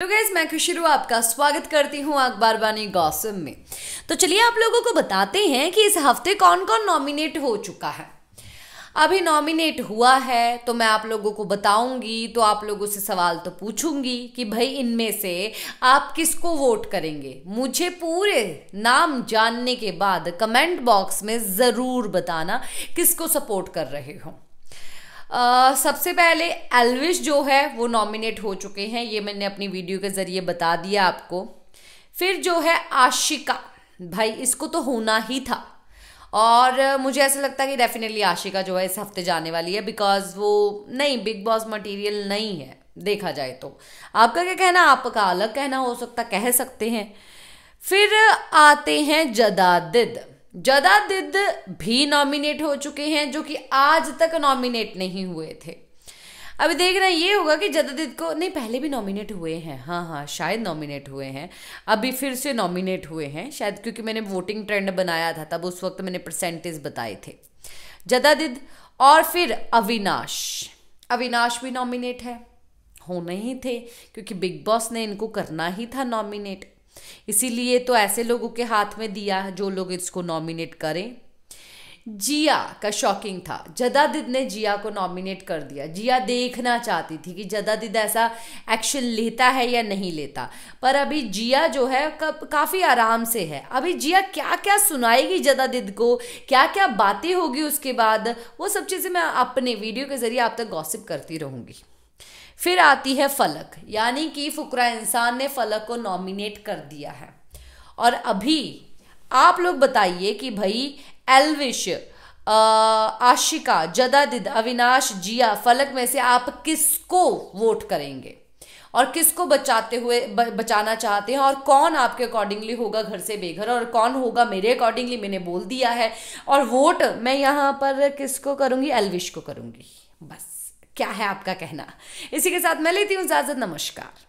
तो गैस मैं खुशी आपका स्वागत करती हूँ अखबार वानी गौसम में तो चलिए आप लोगों को बताते हैं कि इस हफ्ते कौन कौन नॉमिनेट हो चुका है अभी नॉमिनेट हुआ है तो मैं आप लोगों को बताऊंगी तो आप लोगों से सवाल तो पूछूंगी कि भाई इनमें से आप किसको वोट करेंगे मुझे पूरे नाम जानने के बाद कमेंट बॉक्स में ज़रूर बताना किसको सपोर्ट कर रहे हो आ, सबसे पहले एलविश जो है वो नॉमिनेट हो चुके हैं ये मैंने अपनी वीडियो के ज़रिए बता दिया आपको फिर जो है आशिका भाई इसको तो होना ही था और मुझे ऐसा लगता है कि डेफिनेटली आशिका जो है इस हफ्ते जाने वाली है बिकॉज वो नहीं बिग बॉस मटेरियल नहीं है देखा जाए तो आपका क्या कहना आपका अलग कहना हो सकता कह सकते हैं फिर आते हैं जदादिद जदादिद भी नॉमिनेट हो चुके हैं जो कि आज तक नॉमिनेट नहीं हुए थे अभी देखना ये होगा कि जदादिद को नहीं पहले भी नॉमिनेट हुए हैं हाँ हाँ शायद नॉमिनेट हुए हैं अभी फिर से नॉमिनेट हुए हैं शायद क्योंकि मैंने वोटिंग ट्रेंड बनाया था तब उस वक्त मैंने परसेंटेज बताए थे जदादिद और फिर अविनाश अविनाश भी नॉमिनेट है होने ही थे क्योंकि बिग बॉस ने इनको करना ही था नॉमिनेट इसीलिए तो ऐसे लोगों के हाथ में दिया जो लोग इसको नॉमिनेट करें जिया का शॉकिंग था जदादिद ने जिया को नॉमिनेट कर दिया जिया देखना चाहती थी कि जदादिद ऐसा एक्शन लेता है या नहीं लेता पर अभी जिया जो है काफ़ी आराम से है अभी जिया क्या क्या सुनाएगी जदादिद को क्या क्या बातें होगी उसके बाद वो सब चीज़ें मैं अपने वीडियो के ज़रिए आप तक गॉसिप करती रहूँगी फिर आती है फलक यानी कि फुकरा इंसान ने फलक को नॉमिनेट कर दिया है और अभी आप लोग बताइए कि भाई एलविश आशिका जदादिद अविनाश जिया फलक में से आप किसको वोट करेंगे और किसको बचाते हुए बचाना चाहते हैं और कौन आपके अकॉर्डिंगली होगा घर से बेघर और कौन होगा मेरे अकॉर्डिंगली मैंने बोल दिया है और वोट मैं यहाँ पर किसको करूँगी एलविश को करूँगी बस क्या है आपका कहना इसी के साथ मैं लेती हूँ इजाज़त नमस्कार